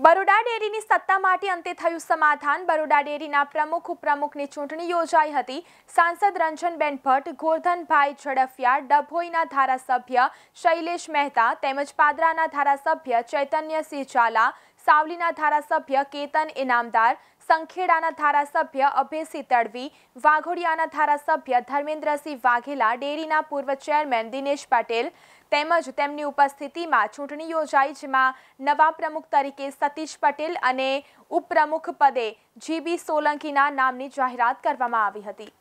બરોડા ડેરીની સત્તા માટે અંતે થયું સમાધાન બરોડા ડેરીના પ્રમુખ ઉપપ્રમુખની ચૂંટણી યોજાઈ હતી સાંસદ રંજનબેન ભટ્ટ ગોરધનભાઈ ઝડફિયા ડભોઈના ધારાસભ્ય શૈલેષ મહેતા તેમજ પાદરાના ધારાસભ્ય ચૈતન્યસિંહ ઝાલા સાવલીના ધારાસભ્ય કેતન ઇનામદાર સંખેડાના થારા સભ્ય અભે સીતળવી વાઘોડિયાના થારા સભ્ય ધર્મેન્દ્રસિંહ વાઘેલા ડેરીના પૂર્વ ચેરમેન દિનેશ પટેલ તેમજ તેમની ઉપસ્થિતિમાં ચૂંટણી યોજાય જેમાં નવા પ્રમુખ તરીકે સतीश પટેલ અને ઉપપ્રમુખ પદે જીબી સોલંકીના નામની જાહેરાત કરવામાં આવી હતી